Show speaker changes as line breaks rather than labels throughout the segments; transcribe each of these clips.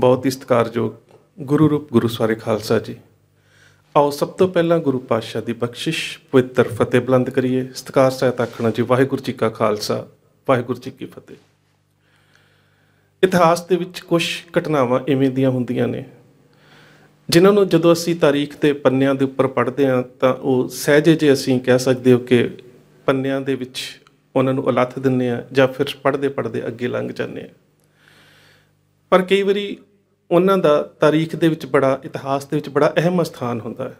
ਬਹੁਤ ਹੀ ਸਤਿਕਾਰਯੋਗ ਗੁਰੂ ਰੂਪ ਗੁਰੂ ਸਾਰੇ ਖਾਲਸਾ ਜੀ ਆਓ ਸਭ ਤੋਂ ਪਹਿਲਾਂ ਗੁਰੂ ਪਾਤਸ਼ਾਹ ਦੀ ਬਖਸ਼ਿਸ਼ ਪਵਿੱਤਰ ਫਤਿਹ ਬੁਲੰਦ ਕਰੀਏ ਸਤਿਕਾਰ ਸਹਿਤ ਆਖਣਾ ਜੀ ਵਾਹਿਗੁਰੂ ਜੀ ਕਾ ਖਾਲਸਾ ਵਾਹਿਗੁਰੂ ਜੀ ਕੀ ਫਤਿਹ ਇਤਿਹਾਸ ਦੇ ਵਿੱਚ ਕੁਝ ਘਟਨਾਵਾਂ ਇਵੇਂ ਦੀਆਂ ਹੁੰਦੀਆਂ ਨੇ ਜਿਨ੍ਹਾਂ ਨੂੰ ਜਦੋਂ ਅਸੀਂ ਤਾਰੀਖ ਤੇ ਪੰਨਿਆਂ ਦੇ ਉੱਪਰ ਪੜ੍ਹਦੇ ਹਾਂ ਤਾਂ ਉਹ ਸਹਿਜੇ ਜੇ ਅਸੀਂ ਕਹਿ ਸਕਦੇ ਹੋ ਕਿ ਪੰਨਿਆਂ ਦੇ ਵਿੱਚ ਉਹਨਾਂ ਨੂੰ ਉਲੱਥ ਦਿੰਨੇ ਆ ਜਾਂ ਫਿਰ ਪੜ੍ਹਦੇ ਪੜ੍ਹਦੇ ਅੱਗੇ ਲੰਘ ਜਾਂਦੇ ਆ ਪਰ ਕਈ ਵਾਰੀ ਉਹਨਾਂ ਦਾ ਤਾਰੀਖ ਦੇ ਵਿੱਚ ਬੜਾ ਇਤਿਹਾਸ ਦੇ ਵਿੱਚ ਬੜਾ ਅਹਿਮ ਸਥਾਨ ਹੁੰਦਾ ਹੈ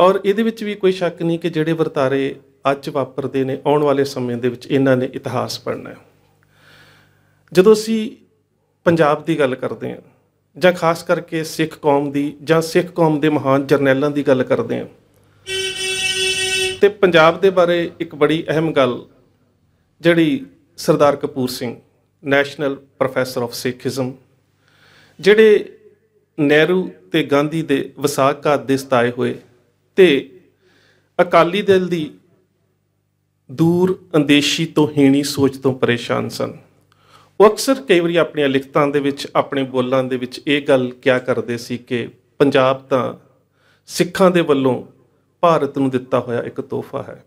ਔਰ ਇਹਦੇ ਵਿੱਚ ਵੀ ਕੋਈ ਸ਼ੱਕ ਨਹੀਂ ਕਿ ਜਿਹੜੇ ਵਰਤਾਰੇ ਅੱਜ ਵਾਪਰਦੇ ਨੇ ਆਉਣ ਵਾਲੇ ਸਮੇਂ ਦੇ ਵਿੱਚ ਇਹਨਾਂ ਨੇ ਇਤਿਹਾਸ ਪੜਨਾ ਹੈ ਜਦੋਂ ਅਸੀਂ ਪੰਜਾਬ ਦੀ ਗੱਲ ਕਰਦੇ ਹਾਂ ਜਾਂ ਖਾਸ ਕਰਕੇ ਸਿੱਖ ਕੌਮ ਦੀ ਜਾਂ ਸਿੱਖ ਕੌਮ ਦੇ ਮਹਾਨ ਜਰਨੈਲਾਂ ਦੀ ਗੱਲ ਕਰਦੇ ਹਾਂ ਤੇ ਪੰਜਾਬ ਦੇ ਬਾਰੇ ਇੱਕ ਬੜੀ ਅਹਿਮ ਗੱਲ ਜਿਹੜੀ Sardar Kapur Singh national professor of Sikhism ਜਿਹੜੇ ਨਹਿਰੂ ਤੇ ਗਾਂਧੀ ਦੇ ਵਿਸਾਖਾ ਦੇ ਸਤਾਏ ਹੋਏ ਤੇ ਅਕਾਲੀ ਦਲ ਦੀ ਦੂਰ ਅੰਦੇਸ਼ੀ ਤੋਂ ਹੀਣੀ ਸੋਚ ਤੋਂ ਪਰੇਸ਼ਾਨ ਸਨ ਉਹ ਅਕਸਰ ਕਈ ਵਾਰੀ ਆਪਣੀਆਂ ਲਿਖਤਾਂ ਦੇ ਵਿੱਚ ਆਪਣੇ ਬੋਲਾਂ ਦੇ ਵਿੱਚ ਇਹ ਗੱਲ ਕਿਹਾ ਕਰਦੇ ਸੀ ਕਿ ਪੰਜਾਬ ਤਾਂ ਸਿੱਖਾਂ ਦੇ ਵੱਲੋਂ ਭਾਰਤ ਨੂੰ ਦਿੱਤਾ ਹੋਇਆ ਇੱਕ ਤੋਹਫਾ ਹੈ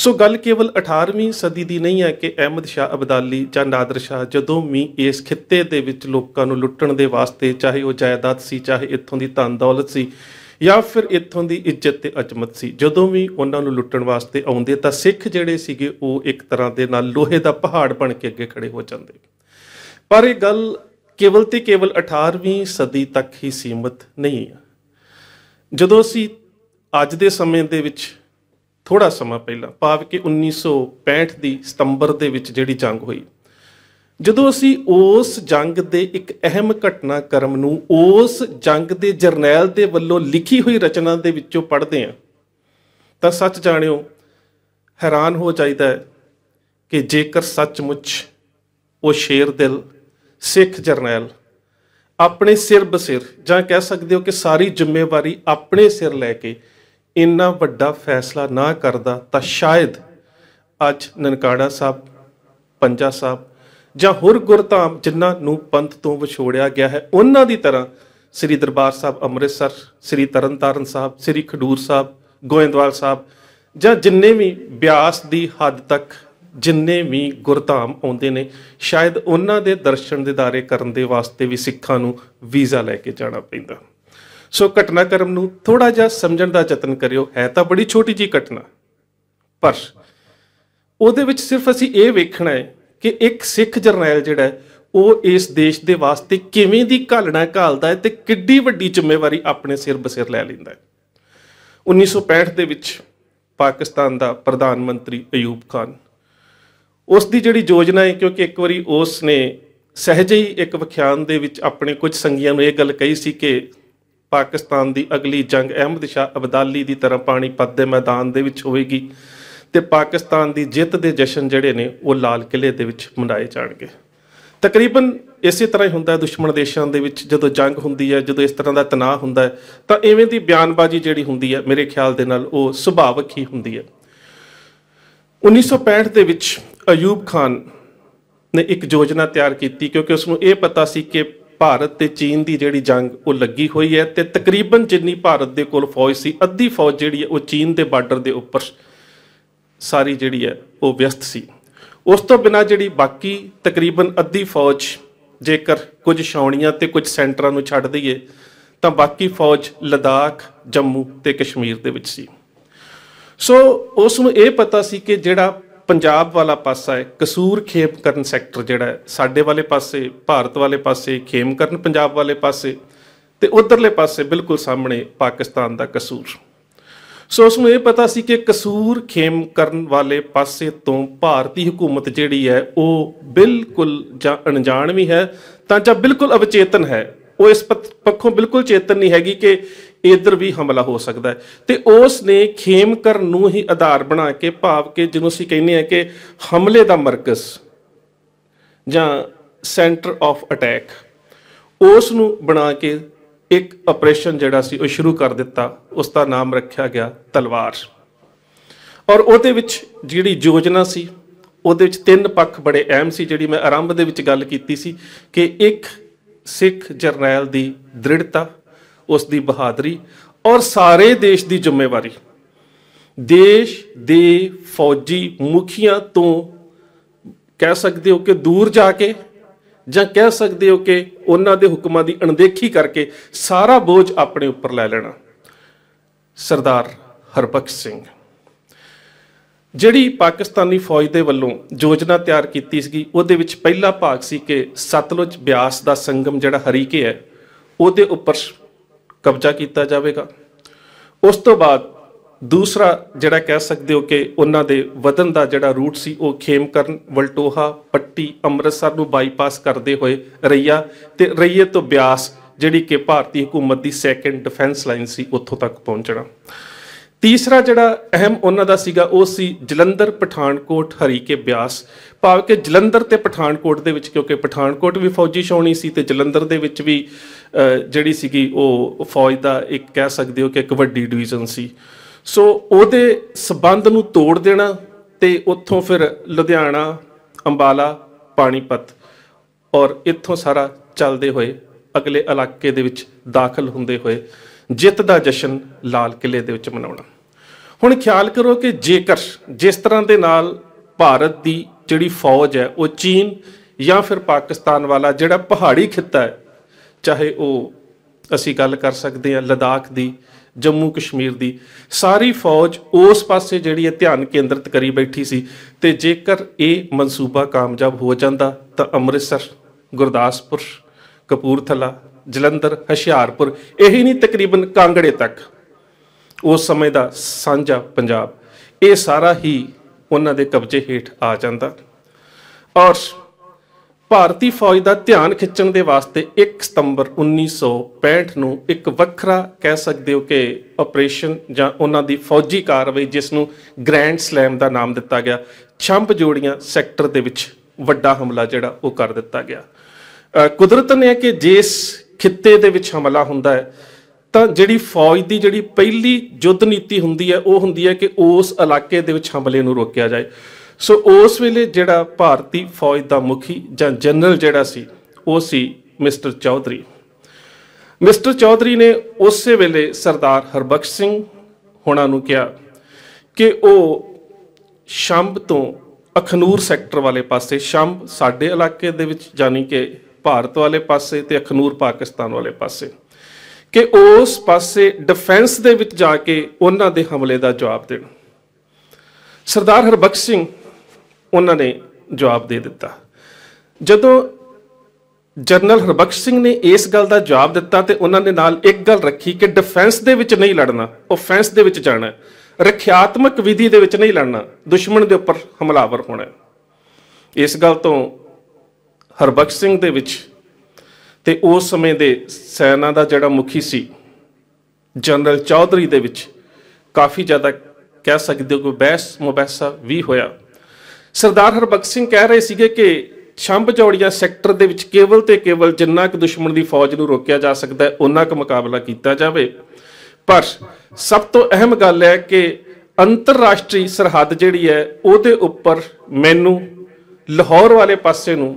ਸੋ ਗੱਲ ਕੇਵਲ 18ਵੀਂ ਸਦੀ ਦੀ ਨਹੀਂ ਹੈ ਕਿ ਅਹਿਮਦ ਸ਼ਾਹ ਅਬਦਾਲੀ ਜਾਂ ਨਾਦਰ ਸ਼ਾਹ ਜਦੋਂ ਵੀ ਇਸ ਖਿੱਤੇ ਦੇ ਵਿੱਚ ਲੋਕਾਂ ਨੂੰ ਲੁੱਟਣ ਦੇ ਵਾਸਤੇ ਚਾਹੇ ਉਹ ਜਾਇਦਾਦ ਸੀ ਚਾਹੇ ਇੱਥੋਂ ਦੀ ਧਨ ਦੌਲਤ ਸੀ ਜਾਂ ਫਿਰ ਇੱਥੋਂ ਦੀ ਇੱਜ਼ਤ ਤੇ ਅਜ਼ਮਤ ਸੀ ਜਦੋਂ ਵੀ ਉਹਨਾਂ ਨੂੰ ਲੁੱਟਣ ਵਾਸਤੇ ਆਉਂਦੇ ਤਾਂ ਸਿੱਖ ਜਿਹੜੇ ਸੀਗੇ ਉਹ ਇੱਕ ਤਰ੍ਹਾਂ ਦੇ ਨਾਲ ਲੋਹੇ ਦਾ ਪਹਾੜ ਬਣ ਕੇ ਅੱਗੇ ਖੜੇ ਹੋ ਜਾਂਦੇ ਪਰ ਇਹ ਗੱਲ ਕੇਵਲ ਤੇ ਕੇਵਲ 18ਵੀਂ ਸਦੀ ਤੱਕ ਹੀ ਸੀਮਤ ਨਹੀਂ ਹੈ ਜਦੋਂ ਅਸੀਂ ਅੱਜ ਦੇ ਸਮੇਂ ਦੇ ਵਿੱਚ ਥੋੜਾ ਸਮਾਂ ਪਹਿਲਾਂ ਭਾਵ ਕਿ 1965 ਦੀ ਸਤੰਬਰ ਦੇ ਵਿੱਚ ਜਿਹੜੀ ਜੰਗ ਹੋਈ ਜਦੋਂ ਅਸੀਂ ਉਸ ਜੰਗ ਦੇ ਇੱਕ ਅਹਿਮ ਘਟਨਾ ਕਰਮ ਨੂੰ ਉਸ ਜੰਗ ਦੇ ਜਰਨੈਲ ਦੇ ਵੱਲੋਂ ਲਿਖੀ ਹੋਈ ਰਚਨਾ ਦੇ ਵਿੱਚੋਂ ਪੜ੍ਹਦੇ ਹਾਂ ਤਾਂ ਸੱਚ ਜਾਣਿਓ ਹੈਰਾਨ ਹੋ ਜਾਂਦਾ ਹੈ ਕਿ ਜੇਕਰ ਸੱਚਮੁੱਚ ਉਹ ਸ਼ੇਰ ਦਿਲ ਸਿੱਖ ਜਰਨੈਲ ਆਪਣੇ ਸਿਰ ਬਸਿਰ ਜਾਂ ਕਹਿ ਸਕਦੇ ਹੋ ਕਿ ਸਾਰੀ ਜ਼ਿੰਮੇਵਾਰੀ ਆਪਣੇ ਸਿਰ ਲੈ ਕੇ ਇੰਨਾ ਵੱਡਾ ਫੈਸਲਾ ਨਾ ਕਰਦਾ ਤਾਂ ਸ਼ਾਇਦ ਅੱਜ ਨਨਕਾਣਾ ਸਾਹਿਬ ਪੰਜਾ ਸਾਹਿਬ ਜਾਂ ਹੋਰ ਗੁਰਧਾਮ ਜਿਨ੍ਹਾਂ ਨੂੰ ਪੰਥ ਤੋਂ ਵਿਛੋੜਿਆ ਗਿਆ ਹੈ ਉਹਨਾਂ ਦੀ ਤਰ੍ਹਾਂ ਸ੍ਰੀ ਦਰਬਾਰ ਸਾਹਿਬ ਅੰਮ੍ਰਿਤਸਰ ਸ੍ਰੀ ਤਰਨਤਾਰਨ ਸਾਹਿਬ ਸ੍ਰੀ ਖਡੂਰ ਸਾਹਿਬ ਗੋਇੰਦਵਾਲ ਸਾਹਿਬ ਜਾਂ ਜਿੰਨੇ ਵੀ ਬਿਆਸ ਦੀ ਹੱਦ ਤੱਕ ਜਿੰਨੇ ਵੀ ਗੁਰਧਾਮ ਆਉਂਦੇ ਨੇ ਸ਼ਾਇਦ ਉਹਨਾਂ ਦੇ ਦਰਸ਼ਨ ਦੇਦਾਰੇ ਕਰਨ ਦੇ ਵਾਸਤੇ ਵੀ ਸਿੱਖਾਂ ਨੂੰ ਵੀਜ਼ਾ ਲੈ ਕੇ ਜਾਣਾ ਪੈਂਦਾ ਸੋ ਘਟਨਾਕ੍ਰਮ ਨੂੰ ਥੋੜਾ ਜਿਹਾ ਸਮਝਣ ਦਾ ਯਤਨ ਕਰਿਓ ਹੈ ਤਾਂ ਬੜੀ ਛੋਟੀ ਜੀ ਘਟਨਾ ਪਰ ਉਹਦੇ ਵਿੱਚ ਸਿਰਫ ਅਸੀਂ ਇਹ ਵੇਖਣਾ ਹੈ ਕਿ ਇੱਕ ਸਿੱਖ ਜਰਨੈਲ ਜਿਹੜਾ ਹੈ ਉਹ ਇਸ ਦੇਸ਼ ਦੇ ਵਾਸਤੇ ਕਿਵੇਂ ਦੀ ਘਾਲਣਾ ਘਾਲਦਾ ਹੈ ਤੇ ਕਿੱਡੀ ਵੱਡੀ ਜ਼ਿੰਮੇਵਾਰੀ ਆਪਣੇ ਸਿਰ ਬਸਿਰ ਲੈ ਲੈਂਦਾ ਹੈ 1965 ਦੇ ਵਿੱਚ ਪਾਕਿਸਤਾਨ ਦਾ ਪ੍ਰਧਾਨ ਮੰਤਰੀ ਅਯੂਬ ਖਾਨ ਉਸ ਦੀ ਜਿਹੜੀ ਯੋਜਨਾ ਹੈ ਕਿਉਂਕਿ ਇੱਕ ਵਾਰੀ ਉਸ ਨੇ ਸਹਿਜੇ ਹੀ ਇੱਕ ਵਿਖਿਆਨ ਦੇ ਵਿੱਚ ਆਪਣੇ ਕੁਝ ਸੰਗੀਆਂ ਨੂੰ ਇਹ ਗੱਲ ਕਹੀ ਸੀ ਕਿ ਪਾਕਿਸਤਾਨ ਦੀ ਅਗਲੀ ਜੰਗ ਅਹਿਮਦ ਸ਼ਾ ਅਬਦਾਲੀ ਦੀ ਤਰ੍ਹਾਂ ਪਾਣੀਪਤ ਦੇ ਮੈਦਾਨ ਦੇ ਵਿੱਚ ਹੋਵੇਗੀ ਤੇ ਪਾਕਿਸਤਾਨ ਦੀ ਜਿੱਤ ਦੇ ਜਸ਼ਨ ਜਿਹੜੇ ਨੇ ਉਹ ਲਾਲ ਕਿਲੇ ਦੇ ਵਿੱਚ ਮਨਾਏ ਜਾਣਗੇ ਤਕਰੀਬਨ ਇਸੇ ਤਰ੍ਹਾਂ ਹੀ ਹੁੰਦਾ ਹੈ ਦੁਸ਼ਮਣ ਦੇਸ਼ਾਂ ਦੇ ਵਿੱਚ ਜਦੋਂ ਜੰਗ ਹੁੰਦੀ ਹੈ ਜਦੋਂ ਇਸ ਤਰ੍ਹਾਂ ਦਾ ਤਣਾਅ ਹੁੰਦਾ ਹੈ ਤਾਂ ਐਵੇਂ ਦੀ ਬਿਆਨਬਾਜ਼ੀ ਜਿਹੜੀ ਹੁੰਦੀ ਹੈ ਮੇਰੇ ਖਿਆਲ ਦੇ ਨਾਲ ਉਹ ਸੁਭਾਵਕ ਹੀ ਹੁੰਦੀ ਹੈ 1965 ਦੇ ਵਿੱਚ ਅਯੂਬ ਖਾਨ ਨੇ ਇੱਕ ਯੋਜਨਾ ਤਿਆਰ ਕੀਤੀ ਕਿਉਂਕਿ ਉਸ ਨੂੰ ਇਹ ਪਤਾ ਸੀ ਕਿ ਭਾਰਤ ਤੇ ਚੀਨ ਦੀ ਜਿਹੜੀ ਜੰਗ ਉਹ ਲੱਗੀ ਹੋਈ ਹੈ ਤੇ ਤਕਰੀਬਨ ਜਿੰਨੀ ਭਾਰਤ ਦੇ ਕੋਲ ਫੌਜ ਸੀ ਅੱਧੀ ਫੌਜ ਜਿਹੜੀ ਹੈ ਉਹ ਚੀਨ ਦੇ ਬਾਰਡਰ ਦੇ ਉੱਪਰ ਸਾਰੀ ਜਿਹੜੀ ਹੈ ਉਹ ਵਿਅਸਤ ਸੀ ਉਸ ਤੋਂ ਬਿਨਾ ਜਿਹੜੀ ਬਾਕੀ ਤਕਰੀਬਨ ਅੱਧੀ ਫੌਜ ਜੇਕਰ ਕੁਝ ਛਾਉਣੀਆਂ ਤੇ ਕੁਝ ਸੈਂਟਰਾਂ ਨੂੰ ਛੱਡ ਦਈਏ ਤਾਂ ਬਾਕੀ ਫੌਜ ਲਦਾਖ ਜੰਮੂ ਤੇ ਕਸ਼ਮੀਰ ਦੇ ਵਿੱਚ ਸੀ ਸੋ ਉਸ ਨੂੰ ਇਹ ਪਤਾ ਸੀ ਕਿ ਜਿਹੜਾ ਪੰਜਾਬ ਵਾਲਾ ਪਾਸਾ ਹੈ ਕਸੂਰ ਖੇਮ ਕਰਨ ਸੈਕਟਰ ਜਿਹੜਾ ਸਾਡੇ ਵਾਲੇ ਪਾਸੇ ਭਾਰਤ ਵਾਲੇ ਪਾਸੇ ਖੇਮ ਕਰਨ ਪੰਜਾਬ ਵਾਲੇ ਪਾਸੇ ਤੇ ਉਧਰਲੇ ਪਾਸੇ ਬਿਲਕੁਲ ਸਾਹਮਣੇ ਪਾਕਿਸਤਾਨ ਦਾ ਕਸੂਰ ਸੋ ਉਸ ਨੂੰ ਇਹ ਪਤਾ ਸੀ ਕਿ ਕਸੂਰ ਖੇਮ ਕਰਨ ਵਾਲੇ ਪਾਸੇ ਤੋਂ ਭਾਰਤੀ ਹਕੂਮਤ ਜਿਹੜੀ ਹੈ ਉਹ ਬਿਲਕੁਲ ਜਾਂ ਅਣਜਾਣ ਵੀ ਹੈ ਤਾਂ ਜਾਂ ਬਿਲਕੁਲ ਅਵਚੇਤਨ ਹੈ ਉਹ ਇਸ ਪੱਖੋਂ ਬਿਲਕੁਲ ਚੇਤਨ ਨਹੀਂ ਹੈਗੀ ਕਿ ਇਧਰ ਵੀ ਹਮਲਾ ਹੋ ਸਕਦਾ ਹੈ ਤੇ ਉਸ ਨੇ ਖੇਮਕਰ ਨੂੰ ਹੀ ਆਧਾਰ ਬਣਾ ਕੇ ਭਾਵ ਕਿ ਜਿਹਨੂੰ ਅਸੀਂ ਕਹਿੰਦੇ ਆ ਕਿ ਹਮਲੇ ਦਾ ਮਰਕਜ਼ ਜਾਂ ਸੈਂਟਰ ਆਫ ਅਟੈਕ ਉਸ ਨੂੰ ਬਣਾ ਕੇ ਇੱਕ ਆਪਰੇਸ਼ਨ ਜਿਹੜਾ ਸੀ ਉਹ ਸ਼ੁਰੂ ਕਰ ਦਿੱਤਾ ਉਸ ਦਾ ਨਾਮ ਰੱਖਿਆ ਗਿਆ ਤਲਵਾਰ ਔਰ ਉਹਦੇ ਵਿੱਚ ਜਿਹੜੀ ਯੋਜਨਾ ਸੀ ਉਹਦੇ ਵਿੱਚ ਤਿੰਨ ਪੱਖ ਬੜੇ ਅਹਿਮ ਸੀ ਜਿਹੜੀ ਮੈਂ ਆਰੰਭ ਦੇ ਵਿੱਚ ਗੱਲ ਕੀਤੀ ਸੀ ਕਿ ਇੱਕ ਸਿੱਖ ਜਰਨੈਲ ਦੀ ਦ੍ਰਿੜਤਾ ਉਸ ਦੀ ਬਹਾਦਰੀ ਔਰ ਸਾਰੇ ਦੇਸ਼ ਦੀ ਜ਼ਿੰਮੇਵਾਰੀ ਦੇਸ਼ ਦੇ ਫੌਜੀ ਮੁਖੀਆਂ ਤੋਂ ਕਹਿ ਸਕਦੇ ਹੋ ਕਿ ਦੂਰ ਜਾ ਕੇ ਜਾਂ ਕਹਿ ਸਕਦੇ ਹੋ ਕਿ ਉਹਨਾਂ ਦੇ ਹੁਕਮਾਂ ਦੀ ਅਣਦੇਖੀ ਕਰਕੇ ਸਾਰਾ ਬੋਝ ਆਪਣੇ ਉੱਪਰ ਲੈ ਲੈਣਾ ਸਰਦਾਰ ਹਰਪਖਸ਼ ਸਿੰਘ ਜਿਹੜੀ ਪਾਕਿਸਤਾਨੀ ਫੌਜ ਦੇ ਵੱਲੋਂ ਯੋਜਨਾ ਤਿਆਰ ਕੀਤੀ ਸੀ ਉਹਦੇ ਵਿੱਚ ਪਹਿਲਾ ਭਾਗ ਸੀ ਕਿ ਸਤਲੁਜ ਬਿਆਸ ਦਾ ਸੰਗਮ ਜਿਹੜਾ ਹਰੀਕੇ ਹੈ ਉਹਦੇ ਉੱਪਰ ਕਬਜ਼ਾ ਕੀਤਾ ਜਾਵੇਗਾ ਉਸ ਤੋਂ ਬਾਅਦ ਦੂਸਰਾ ਜਿਹੜਾ ਕਹਿ ਸਕਦੇ ਹੋ ਕਿ ਉਹਨਾਂ ਦੇ ਵਧਨ ਦਾ ਜਿਹੜਾ ਰੂਟ ਸੀ ਉਹ ਖੇਮਕਰਨ ਵਲਟੋਹਾ ਪੱਟੀ ਅੰਮ੍ਰਿਤਸਰ ਨੂੰ ਬਾਈਪਾਸ ਕਰਦੇ ਹੋਏ ਰਈਆ ਤੇ ਰਈਏ ਤੋਂ ਬਿਆਸ ਜਿਹੜੀ ਕਿ ਭਾਰਤੀ ਹਕੂਮਤ ਦੀ ਸੈਕੰਡ ਡਿਫੈਂਸ ਲਾਈਨ ਸੀ ਉੱਥੋਂ ਤੱਕ ਪਹੁੰਚਣਾ ਤੀਸਰਾ ਜਿਹੜਾ ਅਹਿਮ ਉਹਨਾਂ ਦਾ ਸੀਗਾ ਉਹ ਸੀ ਜਲੰਧਰ ਪਠਾਨਕੋਟ ਹਰੀਕੇ ਬਿਆਸ ਭਾਵ ਕਿ ਜਲੰਧਰ ਤੇ ਪਠਾਨਕੋਟ ਦੇ ਵਿੱਚ ਕਿਉਂਕਿ ਪਠਾਨਕੋਟ ਵੀ ਫੌਜੀ ਛਾਉਣੀ ਸੀ ਤੇ ਜਲੰਧਰ ਦੇ ਵਿੱਚ ਵੀ ਜਿਹੜੀ ਸੀਗੀ ਉਹ ਫੌਜ ਦਾ ਇੱਕ ਕਹਿ ਸਕਦੇ ਹੋ ਕਿ ਇੱਕ ਵੱਡੀ ਡਿਵੀਜ਼ਨ ਸੀ ਸੋ ਉਹਦੇ ਸਬੰਧ ਨੂੰ ਤੋੜ ਦੇਣਾ ਤੇ ਉੱਥੋਂ ਫਿਰ ਲੁਧਿਆਣਾ ਅੰਬਾਲਾ ਪਾਣੀਪਤ ਔਰ ਇੱਥੋਂ ਸਾਰਾ ਚੱਲਦੇ ਹੋਏ ਅਗਲੇ ਇਲਾਕੇ ਦੇ ਵਿੱਚ ਦਾਖਲ ਹੁੰਦੇ ਹੋਏ ਜਿੱਤ ਦਾ ਜਸ਼ਨ ਲਾਲ ਕਿਲੇ ਦੇ ਵਿੱਚ ਮਨਾਉਣਾ ਹੁਣ ਖਿਆਲ ਕਰੋ ਕਿ ਜੇਕਰ ਜਿਸ ਤਰ੍ਹਾਂ ਦੇ ਨਾਲ ਭਾਰਤ ਦੀ ਜਿਹੜੀ ਫੌਜ ਹੈ ਉਹ ਚੀਨ ਜਾਂ ਫਿਰ ਪਾਕਿਸਤਾਨ ਵਾਲਾ ਜਿਹੜਾ ਪਹਾੜੀ ਖਿੱਤਾ ਹੈ ਚਾਹੇ ਉਹ ਅਸੀਂ ਗੱਲ ਕਰ ਸਕਦੇ ਹਾਂ ਲਦਾਖ ਦੀ ਜੰਮੂ ਕਸ਼ਮੀਰ ਦੀ ਸਾਰੀ ਫੌਜ ਉਸ ਪਾਸੇ ਜਿਹੜੀ ਹੈ ਧਿਆਨ ਕੇਂਦਰਿਤ ਕਰੀ ਬੈਠੀ ਸੀ ਤੇ ਜੇਕਰ ਇਹ ਮਨਸੂਬਾ ਕਾਮਯਾਬ ਹੋ ਜਾਂਦਾ ਤਾਂ ਅੰਮ੍ਰਿਤਸਰ ਗੁਰਦਾਸਪੁਰ ਕਪੂਰਥਲਾ ਜਲੰਧਰ ਹਸ਼ਿਆਰਪੁਰ ਇਹੀ ਨਹੀਂ ਤਕਰੀਬਨ ਕਾਂਗੜੇ ਤੱਕ ਉਸ ਸਮੇਂ ਦਾ ਸਾਂਝਾ ਪੰਜਾਬ ਇਹ ਸਾਰਾ ਹੀ ਉਹਨਾਂ ਦੇ ਕਬਜ਼ੇ ਹੇਠ ਆ ਜਾਂਦਾ ਔਰ ਭਾਰਤੀ ਫੌਜ ਦਾ ਧਿਆਨ ਖਿੱਚਣ ਦੇ ਵਾਸਤੇ 1 ਸਤੰਬਰ 1965 ਨੂੰ ਇੱਕ ਵੱਖਰਾ ਕਹਿ ਸਕਦੇ ਹੋ ਕਿ ਆਪਰੇਸ਼ਨ ਜਾਂ ਉਹਨਾਂ ਦੀ ਫੌਜੀ ਕਾਰਵਾਈ ਜਿਸ ਨੂੰ ਗ੍ਰੈਂਡ ਸਲੈਮ ਦਾ ਨਾਮ ਦਿੱਤਾ ਗਿਆ ਛੰਭ ਜੋੜੀਆਂ ਸੈਕਟਰ ਦੇ ਵਿੱਚ ਵੱਡਾ ਹਮਲਾ ਜਿਹੜਾ ਉਹ ਕਰ ਦਿੱਤਾ ਗਿਆ ਕੁਦਰਤ ਨੇ ਕਿ ਜਿਸ ਖਿੱਤੇ ਦੇ ਵਿੱਚ ਹਮਲਾ ਹੁੰਦਾ ਹੈ ਤਾਂ ਜਿਹੜੀ ਫੌਜ ਦੀ ਜਿਹੜੀ ਪਹਿਲੀ ਯੁੱਧ ਨੀਤੀ ਹੁੰਦੀ ਹੈ ਉਹ ਹੁੰਦੀ ਹੈ ਕਿ ਉਸ ਇਲਾਕੇ ਦੇ ਵਿੱਚ ਹਮਲੇ ਨੂੰ ਰੋਕਿਆ ਜਾਏ ਸੋ ਉਸ ਵੇਲੇ ਜਿਹੜਾ ਭਾਰਤੀ ਫੌਜ ਦਾ ਮੁਖੀ ਜਾਂ ਜਨਰਲ ਜਿਹੜਾ ਸੀ ਉਹ ਸੀ ਮਿਸਟਰ ਚੌਧਰੀ ਮਿਸਟਰ ਚੌਧਰੀ ਨੇ ਉਸੇ ਵੇਲੇ ਸਰਦਾਰ ਹਰਬਖਸ਼ ਸਿੰਘ ਹੁਣਾਂ ਨੂੰ ਕਿਹਾ ਕਿ ਉਹ ਸ਼ੰਭ ਤੋਂ ਅਖਨੂਰ ਸੈਕਟਰ ਵਾਲੇ ਪਾਸੇ ਸ਼ੰਭ ਸਾਡੇ ਇਲਾਕੇ ਦੇ ਵਿੱਚ ਜਾਨੀ ਕਿ ਭਾਰਤ ਵਾਲੇ ਪਾਸੇ ਤੇ ਅਖਨੂਰ ਪਾਕਿਸਤਾਨ ਵਾਲੇ ਪਾਸੇ ਕਿ ਉਸ ਪਾਸੇ ਡਿਫੈਂਸ ਦੇ ਵਿੱਚ ਜਾ ਕੇ ਉਹਨਾਂ ਦੇ ਹਮਲੇ ਦਾ ਜਵਾਬ ਦੇਣ ਸਰਦਾਰ ਹਰਬਖਸ਼ ਸਿੰਘ ਉਹਨਾਂ ਨੇ ਜਵਾਬ ਦੇ ਦਿੱਤਾ ਜਦੋਂ ਜਨਰਲ ਹਰਬਖਸ਼ ਸਿੰਘ ਨੇ ਇਸ ਗੱਲ ਦਾ ਜਵਾਬ ਦਿੱਤਾ ਤੇ ਉਹਨਾਂ ਨੇ ਨਾਲ ਇੱਕ ਗੱਲ ਰੱਖੀ ਕਿ ਡਿਫੈਂਸ ਦੇ ਵਿੱਚ ਨਹੀਂ ਲੜਨਾ ਆਫੈਂਸ ਦੇ ਵਿੱਚ ਜਾਣਾ ਰੱਖਿਆਤਮਕ ਵਿਧੀ ਦੇ ਵਿੱਚ ਨਹੀਂ ਲੜਨਾ ਦੁਸ਼ਮਣ ਦੇ ਉੱਪਰ ਹਮਲਾਵਰ ਹੋਣਾ ਇਸ ਗੱਲ ਤੋਂ ਹਰਬਖਸ਼ ਸਿੰਘ ਦੇ ਵਿੱਚ ਤੇ ਉਸ ਸਮੇਂ ਦੇ ਸੈਨਾ ਦਾ ਜਿਹੜਾ ਮੁਖੀ ਸੀ ਜਨਰਲ ਚੌਧਰੀ ਦੇ ਵਿੱਚ ਕਾਫੀ ਜ਼ਿਆਦਾ ਕਹਿ ਸਕਦੇ ਹੋ ਬਹਿਸ ਮੁਬਹਿਸਾ ਵੀ ਹੋਇਆ ਸਰਦਾਰ ਹਰਬਖਸ਼ ਸਿੰਘ ਕਹਿ ਰਹੇ ਸੀਗੇ ਕਿ ਛੰਭ ਜੋੜੀਆਂ ਸੈਕਟਰ ਦੇ ਵਿੱਚ ਕੇਵਲ ਤੇ ਕੇਵਲ ਜਿੰਨਾ ਕਿ ਦੁਸ਼ਮਣ ਦੀ ਫੌਜ ਨੂੰ ਰੋਕਿਆ ਜਾ ਸਕਦਾ ਹੈ ਉਹਨਾਂ ਕੁ ਮੁਕਾਬਲਾ ਕੀਤਾ ਜਾਵੇ ਪਰ ਸਭ ਤੋਂ ਅਹਿਮ ਗੱਲ ਹੈ ਕਿ ਅੰਤਰਰਾਸ਼ਟਰੀ ਸਰਹੱਦ ਜਿਹੜੀ ਹੈ ਉਹਦੇ ਉੱਪਰ ਮੈਨੂੰ ਲਾਹੌਰ ਵਾਲੇ ਪਾਸੇ ਨੂੰ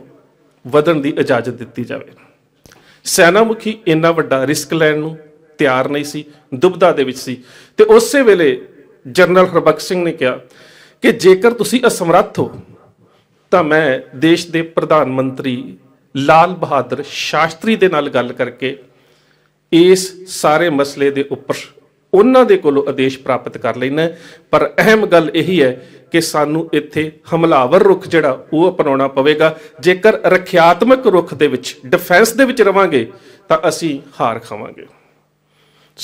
ਵਧਣ ਦੀ ਇਜਾਜ਼ਤ ਦਿੱਤੀ ਜਾਵੇ ਸੈਨਾ ਮੁਖੀ ਇੰਨਾ ਵੱਡਾ ਰਿਸਕ ਲੈਣ ਨੂੰ ਤਿਆਰ ਨਹੀਂ ਸੀ ਦੁਬਦਾ ਦੇ ਵਿੱਚ ਸੀ ਤੇ ਉਸੇ ਵੇਲੇ ਜਨਰਲ ਹਰਬਖ ਸਿੰਘ ਨੇ ਕਿਹਾ ਕਿ ਜੇਕਰ ਤੁਸੀਂ ਅਸਮਰੱਥ ਹੋ ਤਾਂ ਮੈਂ ਦੇਸ਼ ਦੇ ਪ੍ਰਧਾਨ ਮੰਤਰੀ ਲਾਲ ਬਹਾਦਰ ਸ਼ਾਸਤਰੀ ਦੇ ਨਾਲ ਗੱਲ ਕਰਕੇ ਇਸ ਸਾਰੇ ਮਸਲੇ ਦੇ ਉੱਪਰ ਉਹਨਾਂ ਦੇ ਕੋਲੋਂ ਆਦੇਸ਼ ਪ੍ਰਾਪਤ ਕਰ ਲੈਣਾ ਪਰ ਅਹਿਮ ਗੱਲ ਇਹੀ ਹੈ ਕਿ ਸਾਨੂੰ ਇੱਥੇ ਹਮਲਾਵਰ ਰੁਖ ਜਿਹੜਾ ਉਹ ਅਪਣਾਉਣਾ ਪਵੇਗਾ ਜੇਕਰ ਰੱਖਿਆਤਮਕ ਰੁਖ ਦੇ ਵਿੱਚ ਡਿਫੈਂਸ ਦੇ ਵਿੱਚ ਰਵਾਂਗੇ ਤਾਂ ਅਸੀਂ ਹਾਰ ਖਾਵਾਂਗੇ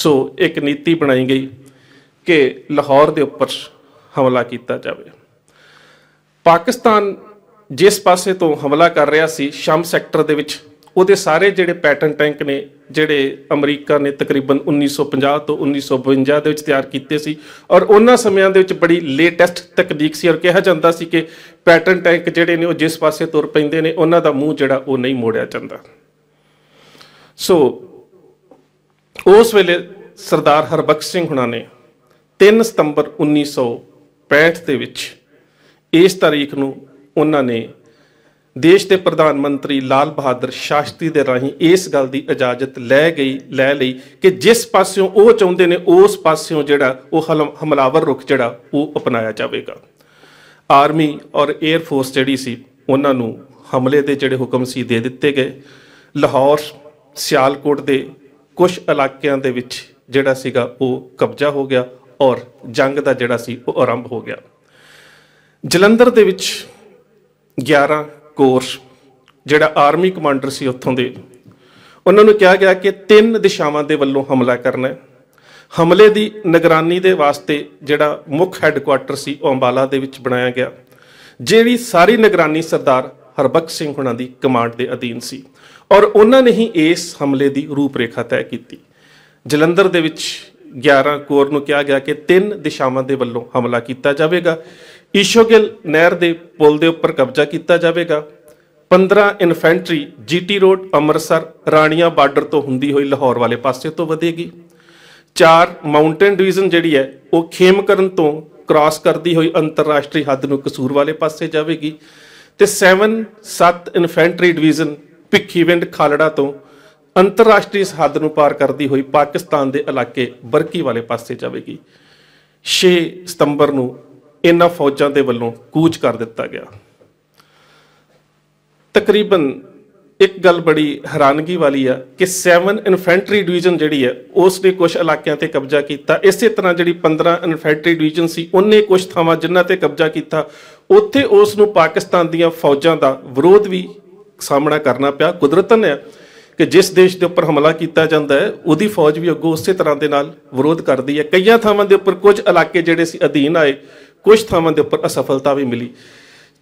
ਸੋ ਇੱਕ ਨੀਤੀ ਬਣਾਈ ਗਈ ਕਿ ਲਾਹੌਰ ਦੇ ਉੱਪਰ ਹਮਲਾ ਕੀਤਾ ਜਾਵੇ ਪਾਕਿਸਤਾਨ ਜਿਸ ਪਾਸੇ ਤੋਂ ਹਮਲਾ ਕਰ ਰਿਹਾ ਸੀ ਸ਼ਾਮ ਸੈਕਟਰ ਦੇ ਵਿੱਚ ਉਹਦੇ ਸਾਰੇ ਜਿਹੜੇ ਪੈਟਰਨ ਟੈਂਕ ਨੇ ਜਿਹੜੇ ਅਮਰੀਕਾ ਨੇ ਤਕਰੀਬਨ 1950 ਤੋਂ 1952 ਦੇ ਵਿੱਚ ਤਿਆਰ ਕੀਤੇ ਸੀ ਔਰ ਉਹਨਾਂ ਸਮਿਆਂ ਦੇ ਵਿੱਚ ਬੜੀ ਲੇਟੈਸਟ ਤਕਨੀਕ ਸੀ ਔਰ ਕਿਹਾ ਜਾਂਦਾ ਸੀ ਕਿ ਪੈਟਰਨ ਟੈਂਕ ਜਿਹੜੇ ਨੇ ਉਹ ਜਿਸ ਪਾਸੇ ਤੁਰ ਪੈਂਦੇ ਨੇ ਉਹਨਾਂ ਦਾ ਮੂੰਹ ਜਿਹੜਾ ਉਹ ਨਹੀਂ ਮੋੜਿਆ ਜਾਂਦਾ ਸੋ ਉਸ ਵੇਲੇ ਸਰਦਾਰ ਹਰਬਖਸ਼ ਸਿੰਘ ਹੁਣਾ ਨੇ 3 ਸਤੰਬਰ 1965 ਦੇ ਵਿੱਚ ਇਸ ਤਾਰੀਖ ਨੂੰ ਉਹਨਾਂ ਨੇ ਦੇਸ਼ ਦੇ ਪ੍ਰਧਾਨ ਮੰਤਰੀ ਲਾਲ ਬਹਾਦਰ ਸ਼ਾਸਤਰੀ ਦੇ ਰਾਹੀਂ ਇਸ ਗੱਲ ਦੀ ਇਜਾਜ਼ਤ ਲੈ ਗਈ ਲੈ ਲਈ ਕਿ ਜਿਸ ਪਾਸਿਓਂ ਉਹ ਚਾਹੁੰਦੇ ਨੇ ਉਸ ਪਾਸਿਓਂ ਜਿਹੜਾ ਉਹ ਹਮਲਾਵਰ ਰੁਖ ਜਿਹੜਾ ਉਹ ਅਪਣਾਇਆ ਜਾਵੇਗਾ ਆਰਮੀ ਔਰ 에ਅਰ ਫੋਰਸ ਜਿਹੜੀ ਸੀ ਉਹਨਾਂ ਨੂੰ ਹਮਲੇ ਦੇ ਜਿਹੜੇ ਹੁਕਮ ਸੀ ਦੇ ਦਿੱਤੇ ਗਏ ਲਾਹੌਰ ਸਿਆਲਕੋਟ ਦੇ ਕੁਝ ਇਲਾਕਿਆਂ ਦੇ ਵਿੱਚ ਜਿਹੜਾ ਸੀਗਾ ਉਹ ਕਬਜ਼ਾ ਹੋ ਗਿਆ ਔਰ ਜੰਗ ਦਾ ਜਿਹੜਾ ਸੀ ਉਹ ਆਰੰਭ ਹੋ ਗਿਆ ਜਲੰਧਰ ਦੇ ਵਿੱਚ 11 ਕੋਰਸ ਜਿਹੜਾ ਆਰਮੀ ਕਮਾਂਡਰ ਸੀ ਉੱਥੋਂ ਦੇ ਉਹਨਾਂ ਨੂੰ ਕਿਹਾ ਗਿਆ ਕਿ ਤਿੰਨ ਦਿਸ਼ਾਵਾਂ ਦੇ ਵੱਲੋਂ ਹਮਲਾ ਕਰਨਾ ਹੈ ਹਮਲੇ ਦੀ ਨਿਗਰਾਨੀ ਦੇ ਵਾਸਤੇ ਜਿਹੜਾ ਮੁੱਖ ਹੈੱਡਕੁਆਟਰ ਸੀ ਉਹ ਅੰਬਾਲਾ ਦੇ ਵਿੱਚ ਬਣਾਇਆ ਗਿਆ ਜਿਹੜੀ ਸਾਰੀ ਨਿਗਰਾਨੀ ਸਰਦਾਰ ਹਰਬਖਸ਼ ਸਿੰਘ ਹੁਣਾਂ ਦੀ ਕਮਾਂਡ ਦੇ ਅਧੀਨ ਸੀ ਔਰ ਉਹਨਾਂ ਨੇ ਹੀ ਇਸ ਹਮਲੇ ਦੀ ਰੂਪਰੇਖਾ ਤੈਅ ਕੀਤੀ ਜਲੰਧਰ ਦੇ ਵਿੱਚ 11 ਕੋਰ ਨੂੰ ਕਿਹਾ ਗਿਆ ਕਿ ਤਿੰਨ ਦਿਸ਼ਾਵਾਂ ਦੇ ਵੱਲੋਂ ਹਮਲਾ ਕੀਤਾ ਜਾਵੇਗਾ ਈਸ਼ੋਗਿਲ ਨਹਿਰ ਦੇ ਪੁਲ ਦੇ ਉੱਪਰ ਕਬਜ਼ਾ ਕੀਤਾ ਜਾਵੇਗਾ 15 infantry GT road Amritsar Raniyan border ਤੋਂ ਹੁੰਦੀ ਹੋਈ ਲਾਹੌਰ ਵਾਲੇ ਪਾਸੇ ਤੋਂ ਵਧੇਗੀ 4 ਮਾਊਂਟੇਨ ਡਿਵੀਜ਼ਨ ਜਿਹੜੀ ਹੈ ਉਹ ਖੇਮਕਰਨ ਤੋਂ ਕ੍ਰਾਸ ਕਰਦੀ ਹੋਈ ਅੰਤਰਰਾਸ਼ਟਰੀ ਹੱਦ ਨੂੰ ਕਸੂਰ ਵਾਲੇ ਪਾਸੇ ਜਾਵੇਗੀ ਤੇ 7 7 ਇਨਫੈਂਟਰੀ ਡਿਵੀਜ਼ਨ ਭਿੱਖੀਵਿੰਡ ਖਾਲੜਾ ਤੋਂ ਅੰਤਰਰਾਸ਼ਟਰੀ ਹੱਦ ਨੂੰ ਪਾਰ ਕਰਦੀ ਹੋਈ ਪਾਕਿਸਤਾਨ ਦੇ ਇਲਾਕੇ ਬਰਕੀ ਵਾਲੇ ਪਾਸੇ ਜਾਵੇਗੀ 6 ਸਤੰਬਰ ਨੂੰ ਇਹਨਾਂ ਫੌਜਾਂ ਦੇ ਵੱਲੋਂ ਕੂਚ ਕਰ ਦਿੱਤਾ ਗਿਆ ਤਕਰੀਬਨ ਇੱਕ ਗੱਲ ਬੜੀ ਹੈਰਾਨਗੀ ਵਾਲੀ ਆ ਕਿ 7 ਇਨਫੈਂਟਰੀ ਡਿਵੀਜ਼ਨ ਜਿਹੜੀ ਹੈ ਉਸ ਨੇ ਕੁਝ ਇਲਾਕਿਆਂ ਤੇ ਕਬਜ਼ਾ ਕੀਤਾ ਇਸੇ ਤਰ੍ਹਾਂ ਜਿਹੜੀ 15 ਇਨਫੈਂਟਰੀ ਡਿਵੀਜ਼ਨ ਸੀ ਉਹਨੇ ਕੁਝ ਥਾਵਾਂ ਜਿਨ੍ਹਾਂ ਤੇ ਕਬਜ਼ਾ ਕੀਤਾ ਉੱਥੇ ਉਸ ਨੂੰ ਪਾਕਿਸਤਾਨ ਦੀਆਂ ਫੌਜਾਂ ਦਾ ਵਿਰੋਧ ਵੀ ਸਾਹਮਣਾ ਕਰਨਾ ਪਿਆ ਕੁਦਰਤਨ ਹੈ ਕਿ ਜਿਸ ਦੇਸ਼ ਦੇ ਉੱਪਰ ਹਮਲਾ ਕੀਤਾ ਜਾਂਦਾ ਹੈ ਉਹਦੀ ਫੌਜ ਵੀ ਅੱਗੋਂ ਉਸੇ ਤਰ੍ਹਾਂ ਦੇ ਨਾਲ ਵਿਰੋਧ ਕਰਦੀ ਹੈ ਕਈਆਂ ਥਾਵਾਂ ਦੇ ਉੱਪਰ ਕੁਝ ਇਲਾਕੇ ਜਿਹੜੇ ਸੀ ਅਧੀਨ ਆਏ ਕੁਝ ਥਾਵਾਂ ਦੇ ਉੱਪਰ ਅਸਫਲਤਾ ਵੀ ਮਿਲੀ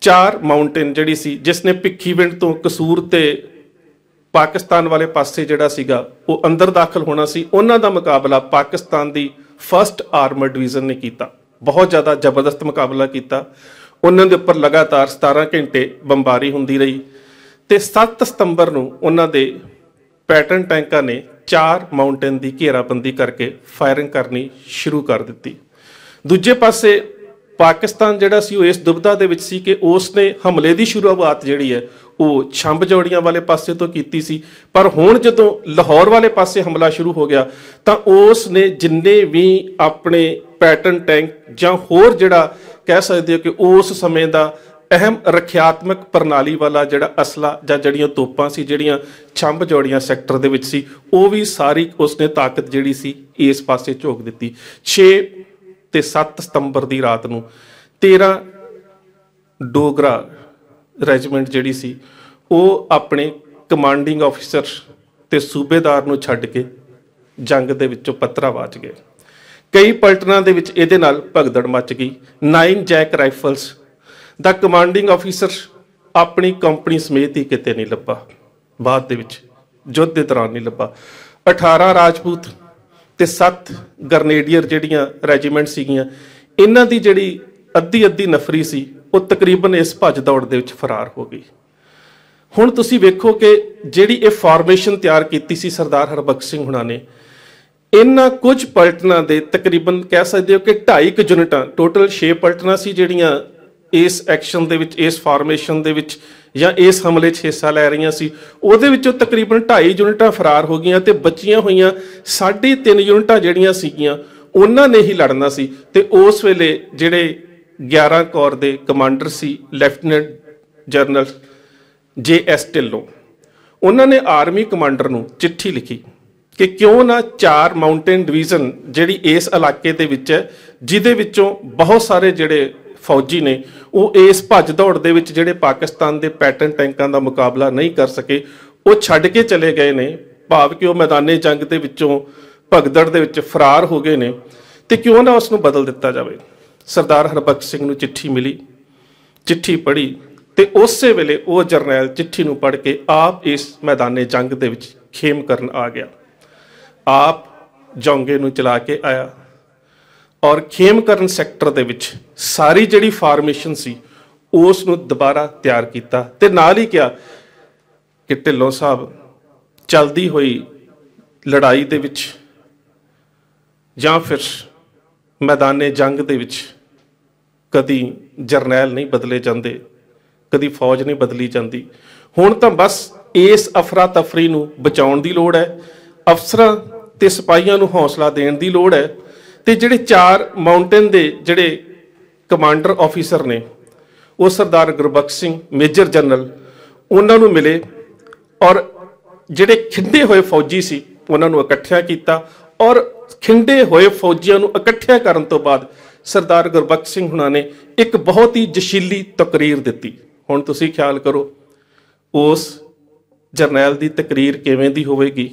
ਚਾਰ ਮਾਊਂਟੇਨ ਜਿਹੜੀ ਸੀ ਜਿਸ ਨੇ ਵਿੰਡ ਤੋਂ ਕਸੂਰ ਤੇ ਪਾਕਿਸਤਾਨ ਵਾਲੇ ਪਾਸੇ ਜਿਹੜਾ ਸੀਗਾ ਉਹ ਅੰਦਰ ਦਾਖਲ ਹੋਣਾ ਸੀ ਉਹਨਾਂ ਦਾ ਮੁਕਾਬਲਾ ਪਾਕਿਸਤਾਨ ਦੀ ਫਰਸਟ ਆਰਮਰ ਡਿਵੀਜ਼ਨ ਨੇ ਕੀਤਾ ਬਹੁਤ ਜ਼ਿਆਦਾ ਜ਼ਬਰਦਸਤ ਮੁਕਾਬਲਾ ਕੀਤਾ ਉਹਨਾਂ ਦੇ ਉੱਪਰ ਲਗਾਤਾਰ 17 ਘੰਟੇ ਬੰਬਾਰੀ ਹੁੰਦੀ ਰਹੀ ਤੇ 7 ਸਤੰਬਰ ਨੂੰ ਉਹਨਾਂ ਦੇ ਪੈਟਰਨ ਟੈਂਕਾਂ ਨੇ ਚਾਰ ਮਾਊਂਟੇਨ ਦੀ ਘੇਰਾਬੰਦੀ ਕਰਕੇ ਫਾਇਰਿੰਗ ਕਰਨੀ ਸ਼ੁਰੂ ਕਰ ਦਿੱਤੀ ਦੂਜੇ ਪਾਸੇ ਪਾਕਿਸਤਾਨ ਜਿਹੜਾ ਸੀ ਉਹ ਇਸ ਦੁਬਧਾ ਦੇ ਵਿੱਚ ਸੀ ਕਿ ਉਸ ਨੇ ਹਮਲੇ ਦੀ ਸ਼ੁਰੂਆਤ ਜਿਹੜੀ ਹੈ ਉਹ ਛੰਬ ਜੋੜੀਆਂ ਵਾਲੇ ਪਾਸੇ ਤੋਂ ਕੀਤੀ ਸੀ ਪਰ ਹੁਣ ਜਦੋਂ ਲਾਹੌਰ ਵਾਲੇ ਪਾਸੇ ਹਮਲਾ ਸ਼ੁਰੂ ਹੋ ਗਿਆ ਤਾਂ ਉਸ ਨੇ ਜਿੰਨੇ ਵੀ ਆਪਣੇ ਪੈਟਰਨ ਟੈਂਕ ਜਾਂ ਹੋਰ ਜਿਹੜਾ ਕਹਿ ਸਕਦੇ ਹੋ ਕਿ ਉਸ ਸਮੇਂ ਦਾ ਅਹਿਮ ਰੱਖਿਆਤਮਕ ਪ੍ਰਣਾਲੀ ਵਾਲਾ ਜਿਹੜਾ ਅਸਲਾ ਜਾਂ ਜੜੀਆਂ ਤੋਪਾਂ ਸੀ ਜਿਹੜੀਆਂ ਛੰਬ ਜੋੜੀਆਂ ਸੈਕਟਰ ਦੇ ਵਿੱਚ ਸੀ ਉਹ ਵੀ ਸਾਰੀ ਉਸਨੇ ਤਾਕਤ ਜਿਹੜੀ ਸੀ ਇਸ ਪਾਸੇ ਝੋਕ ਦਿੱਤੀ 6 ਤੇ 7 ਸਤੰਬਰ ਦੀ ਰਾਤ ਨੂੰ 13 ਡੋਗਰਾ ਰੈਜੀਮੈਂਟ ਜਿਹੜੀ ਸੀ ਉਹ ਆਪਣੇ ਕਮਾਂਡਿੰਗ ਆਫੀਸਰ ਤੇ ਸੂਬੇਦਾਰ ਨੂੰ ਛੱਡ ਕੇ ਜੰਗ ਦੇ ਵਿੱਚੋਂ ਪੱਤਰਾ ਬਾਚ ਗਏ ਕਈ ਪਲਟਨਾਂ ਦੇ ਵਿੱਚ ਇਹਦੇ ਨਾਲ ਭਗਦੜ ਮੱਚ ਗਈ 9 ਜੈਕ ਰਾਈਫਲਸ ਦਾ ਕਮਾਂਡਿੰਗ ਆਫੀਸਰ ਆਪਣੀ ਕੰਪਨੀ ਸਮੇਤ ਹੀ ਕਿਤੇ ਨਹੀਂ ਲੱਭਾ ਬਾਅਦ ਦੇ ਵਿੱਚ ਜੁੱਧ ਦੇ ਦੌਰਾਨ ਨਹੀਂ ਲੱਭਾ 18 ਰਾਜਪੂਤ ਤੇ 7 ਗਰਨੇਡੀਅਰ ਜਿਹੜੀਆਂ ਰੈਜੀਮੈਂਟ ਸੀਗੀਆਂ ਇਹਨਾਂ ਦੀ ਜਿਹੜੀ ਅੱਧੀ ਅੱਧੀ ਨਫਰੀ ਸੀ ਉਹ ਤਕਰੀਬਨ ਇਸ ਭੱਜ ਦੌੜ ਦੇ ਵਿੱਚ ਫਰਾਰ ਹੋ ਗਈ ਹੁਣ ਤੁਸੀਂ ਵੇਖੋ ਕਿ ਜਿਹੜੀ ਇਹ ਫਾਰਮੇਸ਼ਨ ਤਿਆਰ ਕੀਤੀ ਸੀ ਸਰਦਾਰ ਹਰਬਖਸ਼ ਸਿੰਘ ਹੁਣਾਂ ਨੇ ਇਹਨਾਂ ਕੁਝ ਪਲਟਨਾਂ ਦੇ ਤਕਰੀਬਨ ਕਹਿ ਸਕਦੇ ਹੋ ਕਿ 2.5 ਯੂਨਿਟਾਂ ਟੋਟਲ 6 ਪਲਟਨਾਂ ਸੀ ਜਿਹੜੀਆਂ ਇਸ ਐਕਸ਼ਨ ਦੇ ਵਿੱਚ ਇਸ ਫਾਰਮੇਸ਼ਨ ਦੇ ਵਿੱਚ ਜਾਂ ਇਸ ਹਮਲੇ 'ਚ ਹਿੱਸਾ ਲੈ ਰਹੀਆਂ ਸੀ ਉਹਦੇ ਵਿੱਚੋਂ ਤਕਰੀਬਨ 2.5 ਯੂਨਿਟਾਂ ਫਰਾਰ ਹੋ ਗਈਆਂ ਤੇ ਬਚੀਆਂ ਹੋਈਆਂ 3.5 ਯੂਨਿਟਾਂ ਜਿਹੜੀਆਂ ਸੀਗੀਆਂ ਉਹਨਾਂ ਨੇ ਹੀ ਲੜਨਾ ਸੀ ਤੇ ਉਸ ਵੇਲੇ ਜਿਹੜੇ 11 ਕੋਰ ਦੇ ਕਮਾਂਡਰ ਸੀ lieutenant general J S Dhillon ਉਹਨਾਂ ਨੇ ਆਰਮੀ ਕਮਾਂਡਰ ਨੂੰ ਚਿੱਠੀ ਲਿਖੀ ਕਿ ਕਿਉਂ ਨਾ ਚਾਰ ਮਾਊਂਟੇਨ ਡਿਵੀਜ਼ਨ ਜਿਹੜੀ ਇਸ ਇਲਾਕੇ ਦੇ ਵਿੱਚ ਹੈ ਜਿਹਦੇ ਵਿੱਚੋਂ ਬਹੁਤ ਸਾਰੇ ਜਿਹੜੇ ਫੌਜੀ ਨੇ ਉਹ ਇਸ ਭੱਜ ਦੌੜ ਦੇ ਵਿੱਚ ਜਿਹੜੇ ਪਾਕਿਸਤਾਨ ਦੇ ਪੈਟਰਨ ਟੈਂਕਾਂ ਦਾ ਮੁਕਾਬਲਾ ਨਹੀਂ ਕਰ ਸਕੇ ਉਹ ਛੱਡ ਕੇ ਚਲੇ ਗਏ ਨੇ ਭਾਵ ਕਿ ਉਹ ਮੈਦਾਨੇ ਜੰਗ ਦੇ ਵਿੱਚੋਂ ਭਗਦੜ ਦੇ ਵਿੱਚ ਫਰਾਰ ਹੋ ਗਏ ਨੇ ਤੇ ਕਿਉਂ ਨਾ ਉਸ ਨੂੰ ਬਦਲ ਦਿੱਤਾ ਜਾਵੇ ਸਰਦਾਰ ਹਰਬਖਸ਼ ਸਿੰਘ ਨੂੰ ਚਿੱਠੀ ਮਿਲੀ ਚਿੱਠੀ ਪੜ੍ਹੀ ਤੇ ਉਸੇ ਵੇਲੇ ਉਹ ਜਰਨੈਲ ਚਿੱਠੀ ਨੂੰ ਪੜ੍ਹ ਕੇ ਆਪ ਇਸ ਮੈਦਾਨੇ ਜੰਗ ਦੇ ਵਿੱਚ ਖੇਮ ਕਰਨ ਆ ਗਿਆ ਆਪ ਜੌਂਗੇ ਨੂੰ ਚਲਾ ਕੇ ਆਇਆ ਔਰ ਖੇਮਕਰਨ ਸੈਕਟਰ ਦੇ ਵਿੱਚ ਸਾਰੀ ਜਿਹੜੀ ਫਾਰਮੇਸ਼ਨ ਸੀ ਉਸ ਨੂੰ ਦੁਬਾਰਾ ਤਿਆਰ ਕੀਤਾ ਤੇ ਨਾਲ ਹੀ ਕਿਹਾ ਕਿ ਢਿੱਲੋਂ ਸਾਹਿਬ ਚਲਦੀ ਹੋਈ ਲੜਾਈ ਦੇ ਵਿੱਚ ਜਾਂ ਫਿਰ ਮੈਦਾਨੇ ਜੰਗ ਦੇ ਵਿੱਚ ਕਦੀ ਜਰਨੈਲ ਨਹੀਂ ਬਦਲੇ ਜਾਂਦੇ ਕਦੀ ਫੌਜ ਨਹੀਂ ਬਦਲੀ ਜਾਂਦੀ ਹੁਣ ਤਾਂ ਬਸ ਇਸ ਅਫਰਾ ਤਫਰੀ ਨੂੰ ਬਚਾਉਣ ਦੀ ਲੋੜ ਹੈ ਅਫਸਰਾਂ ਤੇ ਸਿਪਾਹੀਆਂ ਨੂੰ ਹੌਸਲਾ ਦੇਣ ਦੀ ਲੋੜ ਹੈ ਤੇ ਜਿਹੜੇ ਚਾਰ ਮਾਊਂਟੇਨ ਦੇ ਜਿਹੜੇ ਕਮਾਂਡਰ ਆਫੀਸਰ ਨੇ ਉਹ ਸਰਦਾਰ ਗੁਰਬਖਸ਼ ਸਿੰਘ ਮੇਜਰ ਜਨਰਲ ਉਹਨਾਂ ਨੂੰ ਮਿਲੇ ਔਰ ਜਿਹੜੇ ਖਿੰਡੇ ਹੋਏ ਫੌਜੀ ਸੀ ਉਹਨਾਂ ਨੂੰ ਇਕੱਠਿਆ ਕੀਤਾ ਔਰ ਖਿੰਡੇ ਹੋਏ ਫੌਜੀਆਂ ਨੂੰ ਇਕੱਠਿਆ ਕਰਨ ਤੋਂ ਬਾਅਦ ਸਰਦਾਰ ਗੁਰਬਖਸ਼ ਸਿੰਘ ਹੁਣਾਂ ਨੇ ਇੱਕ ਬਹੁਤ ਹੀ ਜਸ਼ੀਲੀ ਤਕਰੀਰ ਦਿੱਤੀ ਹੁਣ ਤੁਸੀਂ ਖਿਆਲ ਕਰੋ ਉਸ ਜਰਨੈਲ ਦੀ ਤਕਰੀਰ ਕਿਵੇਂ ਦੀ ਹੋਵੇਗੀ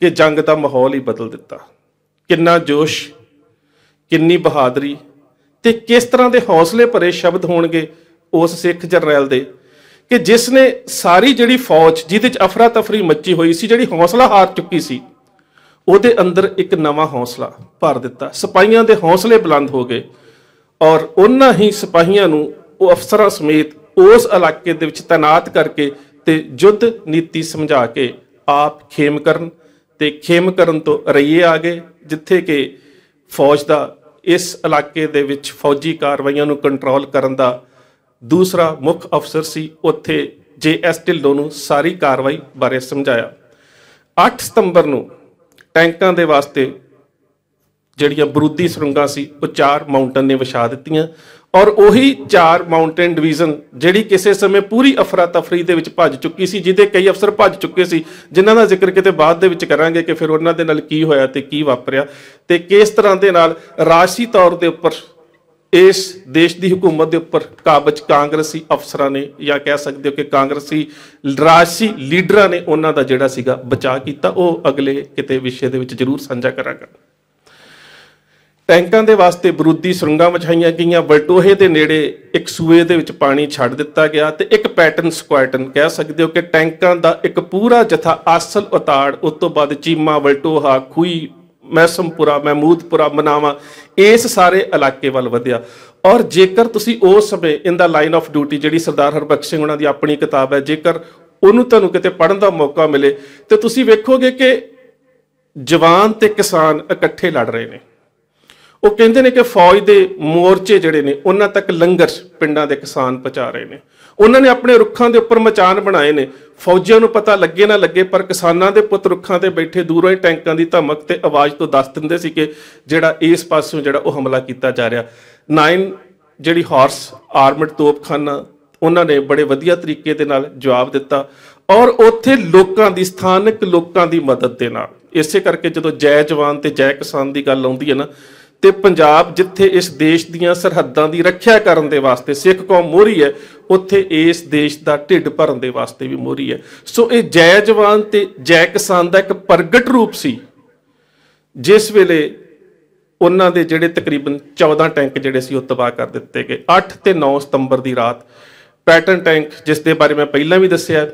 ਕਿ ਜੰਗ ਦਾ ਮਾਹੌਲ ਹੀ ਬਦਲ ਦਿੱਤਾ ਕਿੰਨਾ ਜੋਸ਼ ਕਿੰਨੀ ਬਹਾਦਰੀ ਤੇ ਕਿਸ ਤਰ੍ਹਾਂ ਦੇ ਹੌਸਲੇ ਭਰੇ ਸ਼ਬਦ ਹੋਣਗੇ ਉਸ ਸਿੱਖ ਜਰਨੈਲ ਦੇ ਕਿ ਜਿਸ ਨੇ ਸਾਰੀ ਜਿਹੜੀ ਫੌਜ ਜਿਹਦੇ ਚ ਅਫਰਾ ਤਫਰੀ ਮੱਚੀ ਹੋਈ ਸੀ ਜਿਹੜੀ ਹੌਸਲਾ ਹਾਰ ਚੁੱਕੀ ਸੀ ਉਹਦੇ ਅੰਦਰ ਇੱਕ ਨਵਾਂ ਹੌਸਲਾ ਭਰ ਦਿੱਤਾ ਸਿਪਾਹੀਆਂ ਦੇ ਹੌਸਲੇ ਬੁਲੰਦ ਹੋ ਗਏ ਔਰ ਉਹਨਾਂ ਹੀ ਸਿਪਾਹੀਆਂ ਨੂੰ ਉਹ ਅਫਸਰਾਂ ਸਮੇਤ ਉਸ ਇਲਾਕੇ ਦੇ ਵਿੱਚ ਤਾਇਨਾਤ ਕਰਕੇ ਤੇ ਜੁੱਧ ਨੀਤੀ ਸਮਝਾ ਕੇ ਆਪ ਖੇਮ ਕਰਨ ਤੇ ਖੇਮ ਕਰਨ ਤੋਂ ਰਈਏ ਆ ਗਏ ਜਿੱਥੇ ਕਿ ਫੌਜ ਦਾ ਇਸ ਇਲਾਕੇ ਦੇ ਵਿੱਚ ਫੌਜੀ ਕਾਰਵਾਈਆਂ ਨੂੰ ਕੰਟਰੋਲ ਕਰਨ ਦਾ ਦੂਸਰਾ ਮੁੱਖ ਅਫਸਰ ਸੀ ਉੱਥੇ ਜੇ ਐਸ ਢਿੱਲੋਂ ਨੂੰ ਸਾਰੀ ਕਾਰਵਾਈ ਬਾਰੇ ਸਮਝਾਇਆ 8 ਸਤੰਬਰ ਨੂੰ ਟੈਂਕਾਂ ਦੇ ਵਾਸਤੇ ਜਿਹੜੀਆਂ ਬਰੂਦੀ ਸੁਰੰਗਾਂ ਸੀ ਉਹ ਚਾਰ ਮਾਊਂਟਨ ਨੇ ਵਿਛਾ ਦਿੱਤੀਆਂ ਔਰ ਉਹੀ ਚਾਰ ਮਾਊਂਟਨ ਡਿਵੀਜ਼ਨ ਜਿਹੜੀ ਕਿਸੇ ਸਮੇਂ ਪੂਰੀ ਅਫਰਾ ਤਫਰੀ ਦੇ ਵਿੱਚ ਭੱਜ ਚੁੱਕੀ ਸੀ ਜਿਹਦੇ ਕਈ ਅਫਸਰ ਭੱਜ ਚੁੱਕੇ ਸੀ ਜਿਨ੍ਹਾਂ ਦਾ ਜ਼ਿਕਰ ਕਿਤੇ ਬਾਅਦ ਦੇ ਵਿੱਚ ਕਰਾਂਗੇ ਕਿ ਫਿਰ ਉਹਨਾਂ ਦੇ ਨਾਲ ਕੀ ਹੋਇਆ ਤੇ ਕੀ ਵਾਪਰਿਆ ਤੇ ਕਿਸ ਤਰ੍ਹਾਂ ਦੇ ਨਾਲ ਰਾਸ਼ੀ ਤੌਰ ਦੇ ਉੱਪਰ ਇਸ ਦੇਸ਼ ਦੀ ਹਕੂਮਤ ਦੇ ਉੱਪਰ ਕਾਬਜ ਕਾਂਗਰਸੀ ਅਫਸਰਾਂ ਨੇ ਜਾਂ ਕਹਿ ਸਕਦੇ ਹੋ ਕਿ ਕਾਂਗਰਸੀ ਰਾਸ਼ੀ ਲੀਡਰਾਂ ਨੇ ਉਹਨਾਂ ਦਾ ਜਿਹੜਾ ਸੀਗਾ ਬਚਾ ਕੀਤਾ ਉਹ ਅਗਲੇ ਕਿਤੇ ਵਿਸ਼ੇ ਦੇ ਵਿੱਚ ਜ਼ਰੂਰ ਸਾਂਝਾ ਕਰਾਂਗਾ ਟੈਂਕਾਂ ਦੇ ਵਾਸਤੇ ਬਰੂਦੀ ਸੁਰੰਗਾਂ ਵਿਛਾਈਆਂ ਗਈਆਂ ਬਲਟੋਹੇ ਦੇ ਨੇੜੇ ਇੱਕ ਸੂਏ ਦੇ ਵਿੱਚ ਪਾਣੀ ਛੱਡ ਦਿੱਤਾ ਗਿਆ ਤੇ ਇੱਕ ਪੈਟਰਨ ਸਕੁਆਟਨ ਕਹਿ ਸਕਦੇ ਹੋ ਕਿ ਟੈਂਕਾਂ ਦਾ ਇੱਕ ਪੂਰਾ ਜਥਾ ਆਸਲ ਉਤਾੜ ਉਸ ਤੋਂ ਬਾਅਦ ਚੀਮਾ ਬਲਟੋਹਾ ਖੂਈ ਮੈਸਮਪੁਰਾ ਮਹਿਮੂਦਪੁਰਾ ਮਨਾਵਾ ਇਸ ਸਾਰੇ ਇਲਾਕੇ ਵੱਲ ਵਧਿਆ ਔਰ ਜੇਕਰ ਤੁਸੀਂ ਉਸ ਸਮੇਂ in the line of duty ਜਿਹੜੀ ਸਰਦਾਰ ਹਰਬਖਸ਼ ਸਿੰਘ ਉਹਨਾਂ ਦੀ ਆਪਣੀ ਕਿਤਾਬ ਹੈ ਜੇਕਰ ਉਹਨੂੰ ਤੁਹਾਨੂੰ ਕਿਤੇ ਪੜਨ ਦਾ ਮੌਕਾ ਮਿਲੇ ਤੇ ਤੁਸੀਂ ਵੇਖੋਗੇ ਕਿ ਜਵਾਨ ਤੇ ਕਿਸਾਨ ਇਕੱਠੇ ਲੜ ਰਹੇ ਨੇ ਉਹ ਕਹਿੰਦੇ ਨੇ ਕਿ ਫੌਜ ਦੇ ਮੋਰਚੇ ਜਿਹੜੇ ਨੇ ਉਹਨਾਂ ਤੱਕ ਲੰਗਰ ਪਿੰਡਾਂ ਦੇ ਕਿਸਾਨ ਪਹੁੰਚਾ ਰਹੇ ਨੇ ਉਹਨਾਂ ਨੇ ਆਪਣੇ ਰੁੱਖਾਂ ਦੇ ਉੱਪਰ ਮਚਾਨ ਬਣਾਏ ਨੇ ਫੌਜੀਆਂ ਨੂੰ ਪਤਾ ਲੱਗੇ ਨਾ ਲੱਗੇ ਪਰ ਕਿਸਾਨਾਂ ਦੇ ਪੁੱਤ ਰੁੱਖਾਂ ਤੇ ਬੈਠੇ ਦੂਰੋਂ ਹੀ ਟੈਂਕਾਂ ਦੀ ਧਮਕ ਤੇ ਆਵਾਜ਼ ਤੋਂ ਦੱਸ ਦਿੰਦੇ ਸੀ ਕਿ ਜਿਹੜਾ ਇਸ ਪਾਸੋਂ ਜਿਹੜਾ ਉਹ ਹਮਲਾ ਕੀਤਾ ਜਾ ਰਿਹਾ 9 ਜਿਹੜੀ ਹਾਰਸ ਆਰਮਡ ਤੋਪਖਾਨਾ ਉਹਨਾਂ ਨੇ ਬੜੇ ਵਧੀਆ ਤਰੀਕੇ ਦੇ ਨਾਲ ਜਵਾਬ ਦਿੱਤਾ ਔਰ ਉੱਥੇ ਲੋਕਾਂ ਦੀ ਸਥਾਨਕ ਲੋਕਾਂ ਦੀ ਮਦਦ ਦੇ ਨਾਲ ਇਸੇ ਕਰਕੇ ਜਦੋਂ ਜੈ ਜਵਾਨ ਤੇ ਜੈ ਕਿਸਾਨ ਦੀ ਗੱਲ ਆਉਂਦੀ ਹੈ ਨਾ ਤੇ ਪੰਜਾਬ ਜਿੱਥੇ ਇਸ ਦੇਸ਼ ਦੀਆਂ ਸਰਹੱਦਾਂ ਦੀ ਰੱਖਿਆ ਕਰਨ ਦੇ ਵਾਸਤੇ ਸਿੱਖ ਕੌਮ ਮੋਰੀ ਹੈ ਉੱਥੇ ਇਸ ਦੇਸ਼ ਦਾ ਢਿੱਡ ਭਰਨ ਦੇ ਵਾਸਤੇ ਵੀ ਮੋਰੀ ਹੈ ਸੋ ਇਹ ਜੈ ਜਵਾਨ ਤੇ ਜੈ ਕਿਸਾਨ ਦਾ ਇੱਕ ਪ੍ਰਗਟ ਰੂਪ ਸੀ ਜਿਸ ਵੇਲੇ ਉਹਨਾਂ ਦੇ ਜਿਹੜੇ ਤਕਰੀਬਨ 14 ਟੈਂਕ ਜਿਹੜੇ ਸੀ ਉਹ ਤਬਾਹ ਕਰ ਦਿੱਤੇ ਗਏ 8 ਤੇ 9 ਸਤੰਬਰ ਦੀ ਰਾਤ ਪੈਟਰਨ ਟੈਂਕ ਜਿਸ ਦੇ ਬਾਰੇ ਮੈਂ ਪਹਿਲਾਂ ਵੀ ਦੱਸਿਆ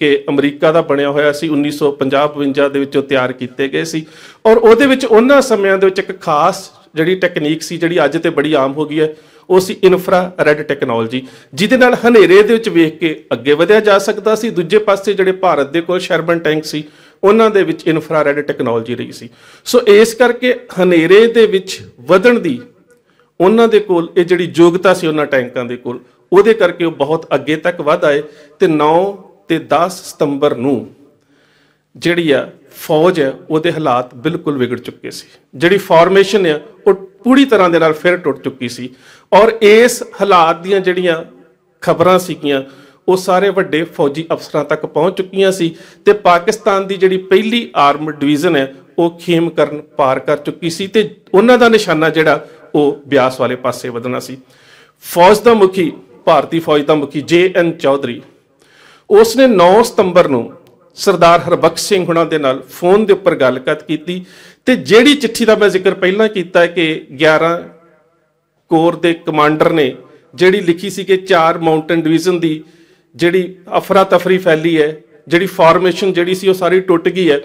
ਕਿ ਅਮਰੀਕਾ ਦਾ ਬਣਿਆ ਹੋਇਆ ਸੀ 1950-52 ਦੇ ਵਿੱਚੋਂ ਤਿਆਰ ਕੀਤੇ ਗਏ ਸੀ ਔਰ ਉਹਦੇ ਵਿੱਚ ਉਹਨਾਂ ਸਮਿਆਂ ਦੇ ਵਿੱਚ ਇੱਕ ਖਾਸ ਜਿਹੜੀ ਟੈਕਨੀਕ ਸੀ ਜਿਹੜੀ ਅੱਜ ਤੇ ਬੜੀ ਆਮ ਹੋ ਗਈ ਹੈ ਉਹ ਸੀ ਇਨਫਰਾ ਰੈੱਡ ਟੈਕਨੋਲੋਜੀ ਜਿਹਦੇ ਨਾਲ ਹਨੇਰੇ ਦੇ ਵਿੱਚ ਵੇਖ ਕੇ ਅੱਗੇ ਵਧਿਆ ਜਾ ਸਕਦਾ ਸੀ ਦੂਜੇ ਪਾਸੇ ਜਿਹੜੇ ਭਾਰਤ ਦੇ ਕੋਲ ਸ਼ਰਬਨ ਟੈਂਕ ਸੀ ਉਹਨਾਂ ਦੇ ਵਿੱਚ ਇਨਫਰਾ ਰੈੱਡ ਟੈਕਨੋਲੋਜੀ ਰਹੀ ਸੀ ਸੋ ਇਸ ਕਰਕੇ ਹਨੇਰੇ ਦੇ ਵਿੱਚ ਵਧਣ ਦੀ ਉਹਨਾਂ ਦੇ ਕੋਲ ਇਹ ਜਿਹੜੀ ਯੋਗਤਾ ਸੀ ਉਹਨਾਂ ਟੈਂਕਾਂ ਦੇ ਕੋਲ ਉਹਦੇ ਕਰਕੇ ਉਹ ਬਹੁਤ ਅੱਗੇ ਤੱਕ ਵਧ ਆਏ ਤੇ 9 ਤੇ 10 ਸਤੰਬਰ ਨੂੰ ਜਿਹੜੀ ਆ ਫੌਜ ਹੈ ਉਹਦੇ ਹਾਲਾਤ ਬਿਲਕੁਲ ਵਿਗੜ ਚੁੱਕੇ ਸੀ ਜਿਹੜੀ ਫਾਰਮੇਸ਼ਨ ਹੈ ਉਹ ਪੂਰੀ ਤਰ੍ਹਾਂ ਦੇ ਨਾਲ ਫਿਰ ਟੁੱਟ ਚੁੱਕੀ ਸੀ ਔਰ ਇਸ ਹਾਲਾਤ ਦੀਆਂ ਜਿਹੜੀਆਂ ਖਬਰਾਂ ਸੀਗੀਆਂ ਉਹ ਸਾਰੇ ਵੱਡੇ ਫੌਜੀ ਅਫਸਰਾਂ ਤੱਕ ਪਹੁੰਚ ਚੁੱਕੀਆਂ ਸੀ ਤੇ ਪਾਕਿਸਤਾਨ ਦੀ ਜਿਹੜੀ ਪਹਿਲੀ ਆਰਮਡ ਡਿਵੀਜ਼ਨ ਹੈ ਉਹ ਖੇਮ ਕਰਨ ਪਾਰ ਕਰ ਚੁੱਕੀ ਸੀ ਤੇ ਉਹਨਾਂ ਦਾ ਨਿਸ਼ਾਨਾ ਜਿਹੜਾ ਉਹ ਬਿਆਸ ਵਾਲੇ ਪਾਸੇ ਵਧਣਾ ਸੀ ਫੌਜ ਦਾ ਮੁਖੀ ਭਾਰਤੀ ਫੌਜ ਦਾ ਮੁਖੀ ਜੇ ਐਨ ਚੌਧਰੀ ਉਸ ਨੇ 9 ਸਤੰਬਰ ਨੂੰ ਸਰਦਾਰ ਹਰਬਖਸ਼ ਸਿੰਘ ਹੁਣਾਂ ਦੇ ਨਾਲ ਫੋਨ ਦੇ ਉੱਪਰ ਗੱਲਬਾਤ ਕੀਤੀ ਤੇ ਜਿਹੜੀ ਚਿੱਠੀ ਦਾ ਮੈਂ ਜ਼ਿਕਰ ਪਹਿਲਾਂ ਕੀਤਾ ਕਿ 11 ਕੋਰ ਦੇ ਕਮਾਂਡਰ ਨੇ ਜਿਹੜੀ ਲਿਖੀ ਸੀ ਕਿ ਚਾਰ ਮਾਊਂਟਨ ਡਿਵੀਜ਼ਨ ਦੀ ਜਿਹੜੀ ਅਫਰਾ ਤਫਰੀ ਫੈਲੀ ਹੈ ਜਿਹੜੀ ਫਾਰਮੇਸ਼ਨ ਜਿਹੜੀ ਸੀ ਉਹ ਸਾਰੀ ਟੁੱਟ ਗਈ ਹੈ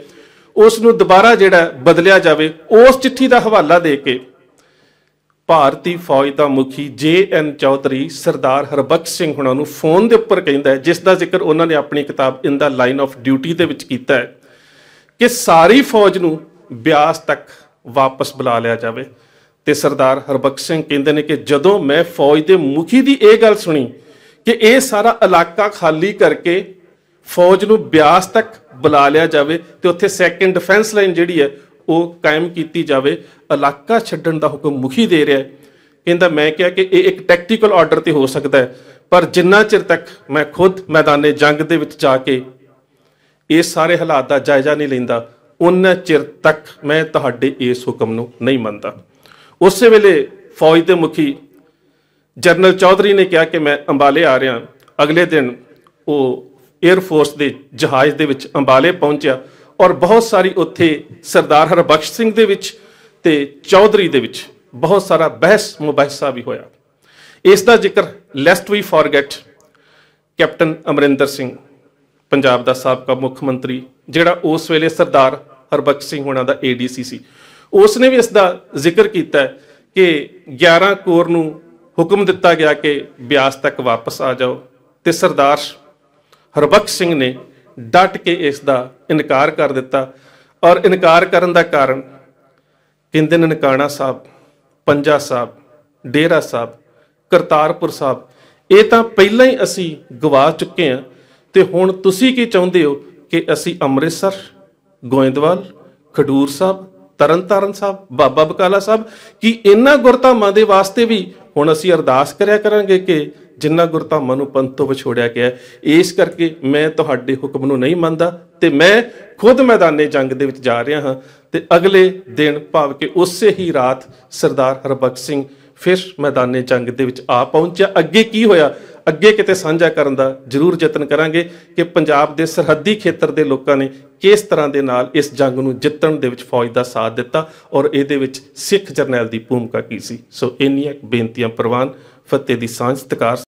ਉਸ ਨੂੰ ਦੁਬਾਰਾ ਜਿਹੜਾ ਬਦਲਿਆ ਜਾਵੇ ਉਸ ਚਿੱਠੀ ਦਾ ਹਵਾਲਾ ਦੇ ਕੇ ਭਾਰਤੀ ਫੌਜ ਦਾ ਮੁਖੀ ਜੇ ਐਨ ਚੌਧਰੀ ਸਰਦਾਰ ਹਰਬਖਸ਼ ਸਿੰਘ ਹੁਣਾਂ ਨੂੰ ਫੋਨ ਦੇ ਉੱਪਰ ਕਹਿੰਦਾ ਹੈ ਜਿਸ ਦਾ ਜ਼ਿਕਰ ਉਹਨਾਂ ਨੇ ਆਪਣੀ ਕਿਤਾਬ in the line of duty ਦੇ ਵਿੱਚ ਕੀਤਾ ਹੈ ਕਿ ਸਾਰੀ ਫੌਜ ਨੂੰ ਬਿਆਸ ਤੱਕ ਵਾਪਸ ਬੁਲਾ ਲਿਆ ਜਾਵੇ ਤੇ ਸਰਦਾਰ ਹਰਬਖਸ਼ ਸਿੰਘ ਕਹਿੰਦੇ ਨੇ ਕਿ ਜਦੋਂ ਮੈਂ ਫੌਜ ਦੇ ਮੁਖੀ ਦੀ ਇਹ ਗੱਲ ਸੁਣੀ ਕਿ ਇਹ ਸਾਰਾ ਇਲਾਕਾ ਖਾਲੀ ਕਰਕੇ ਫੌਜ ਨੂੰ ਬਿਆਸ ਤੱਕ ਬੁਲਾ ਲਿਆ ਜਾਵੇ ਤੇ ਉੱਥੇ ਸੈਕੰਡ ਡਿਫੈਂਸ ਲਾਈਨ ਜਿਹੜੀ ਹੈ ਉਹ ਕਾਇਮ ਕੀਤੀ ਜਾਵੇ ਇਲਾਕਾ ਛੱਡਣ ਦਾ ਹੁਕਮ ਮੁਖੀ ਦੇ ਰਿਹਾ ਹੈ ਕਹਿੰਦਾ ਮੈਂ ਕਿਹਾ ਕਿ ਇਹ ਇੱਕ ਟੈਕਟੀਕਲ ਆਰਡਰ ਤੇ ਹੋ ਸਕਦਾ ਹੈ ਪਰ ਜਿੰਨਾ ਚਿਰ ਤੱਕ ਮੈਂ ਖੁਦ ਮੈਦਾਨੇ ਜੰਗ ਦੇ ਵਿੱਚ ਜਾ ਕੇ ਇਹ ਸਾਰੇ ਹਾਲਾਤ ਦਾ ਜਾਇਜ਼ਾ ਨਹੀਂ ਲੈਂਦਾ ਉਹਨਾਂ ਚਿਰ ਤੱਕ ਮੈਂ ਤੁਹਾਡੇ ਇਸ ਹੁਕਮ ਨੂੰ ਨਹੀਂ ਮੰਨਦਾ ਉਸੇ ਵੇਲੇ ਫੌਜ ਦੇ ਮੁਖੀ ਜਨਰਲ ਚੌਧਰੀ ਨੇ ਕਿਹਾ ਕਿ ਮੈਂ ਅੰਬਾਲੇ ਆ ਰਿਹਾ ਅਗਲੇ ਦਿਨ ਉਹ 에ਅਰ ਫੋਰਸ ਦੇ ਜਹਾਜ਼ ਦੇ ਵਿੱਚ ਅੰਬਾਲੇ ਪਹੁੰਚਿਆ ਔਰ ਬਹੁਤ ਸਾਰੀ ਉੱਥੇ ਸਰਦਾਰ ਹਰਬਖਸ਼ ਸਿੰਘ ਦੇ ਵਿੱਚ ਤੇ ਚੌਧਰੀ ਦੇ ਵਿੱਚ ਬਹੁਤ ਸਾਰਾ ਬਹਿਸ ਮੁਬਹਿਸਾ ਵੀ ਹੋਇਆ ਇਸ ਦਾ ਜ਼ਿਕਰ lest we forget captain Amarinder Singh Punjab ਦਾ ਸਾਬਕਾ ਮੁੱਖ ਮੰਤਰੀ ਜਿਹੜਾ ਉਸ ਵੇਲੇ ਸਰਦਾਰ ਹਰਬਖਸ਼ ਸਿੰਘ ਹੋਣਾ ਦਾ ਏਡੀਸੀ ਸੀ ਉਸ ਨੇ ਵੀ ਇਸ ਦਾ ਜ਼ਿਕਰ ਕੀਤਾ ਕਿ 11 ਕੋਰ ਨੂੰ ਹੁਕਮ ਦਿੱਤਾ ਗਿਆ ਕਿ ਬਿਆਸ ਤੱਕ ਵਾਪਸ ਆ ਜਾਓ ਤੇ ਸਰਦਾਰ ਹਰਬਖਸ਼ ਸਿੰਘ ਨੇ ਡਟ ਕੇ ਇਸ ਦਾ ਇਨਕਾਰ ਕਰ ਦਿੱਤਾ ਔਰ ਇਨਕਾਰ ਕਰਨ ਦਾ ਕਾਰਨ ਕਿੰਦੇ ਨਨਕਾਣਾ ਸਾਹਿਬ ਪੰਜਾ ਸਾਹਿਬ ਡੇਰਾ ਸਾਹਿਬ ਕਰਤਾਰਪੁਰ ਸਾਹਿਬ ਇਹ ਤਾਂ ਪਹਿਲਾਂ ਹੀ ਅਸੀਂ ਗਵਾ ਚੁੱਕੇ ਹਾਂ ਤੇ ਹੁਣ ਤੁਸੀਂ ਕੀ ਚਾਹੁੰਦੇ ਹੋ ਕਿ ਅਸੀਂ ਅੰਮ੍ਰਿਤਸਰ ਗੋਇੰਦਵਾਲ ਖਡੂਰ ਸਾਹਿਬ ਤਰਨਤਾਰਨ ਸਾਹਿਬ ਬਾਬਾ ਬਕਾਲਾ ਸਾਹਿਬ ਕਿ ਇਹਨਾਂ ਗੁਰਤਾਮਾਂ ਦੇ ਵਾਸਤੇ ਵੀ ਹੁਣ ਅਸੀਂ ਅਰਦਾਸ ਕਰਿਆ ਕਰਾਂਗੇ ਕਿ ਜਿੰਨਾ ਗੁਰਧਾਮਾਂ ਨੂੰ ਪੰਥ ਤੋਂ ਵਿਛੋੜਿਆ ਗਿਆ ਇਸ ਕਰਕੇ ਮੈਂ ਤੁਹਾਡੇ ਹੁਕਮ ਨੂੰ ਨਹੀਂ ਮੰਨਦਾ ਤੇ ਮੈਂ ਖੁਦ ਮੈਦਾਨੇ ਜੰਗ ਦੇ ਵਿੱਚ ਜਾ ਰਿਹਾ ਹਾਂ ਤੇ ਅਗਲੇ ਦਿਨ ਭਾਵ ਕਿ ਉਸੇ ਹੀ ਰਾਤ ਸਰਦਾਰ ਹਰਬਖਸ਼ ਸਿੰਘ ਫਿਰ ਮੈਦਾਨੇ ਜੰਗ ਦੇ ਵਿੱਚ ਆ ਪਹੁੰਚਿਆ ਅੱਗੇ ਕੀ ਹੋਇਆ ਅੱਗੇ ਕਿਤੇ ਸਾਂਝਾ ਕਰਨ ਦਾ ਜ਼ਰੂਰ ਯਤਨ ਕਰਾਂਗੇ ਕਿ ਪੰਜਾਬ ਦੇ ਸਰਹੱਦੀ ਖੇਤਰ ਦੇ ਲੋਕਾਂ ਨੇ ਕਿਸ ਤਰ੍ਹਾਂ ਦੇ ਨਾਲ ਇਸ ਜੰਗ ਨੂੰ ਜਿੱਤਣ ਦੇ ਵਿੱਚ ਫੌਜ ਦਾ ਸਾਥ ਦਿੱਤਾ ਔਰ ਇਹਦੇ ਵਿੱਚ ਸਿੱਖ ਜਰਨੈਲ ਦੀ ਭੂਮਿਕਾ ਕੀ ਸੀ ਸੋ ਇੰਨੀਆਂ ਬੇਨਤੀਆਂ ਪ੍ਰਵਾਨ ਫਤਿਹ ਦੀ ਸਾਂਝ ਤਕਾਰ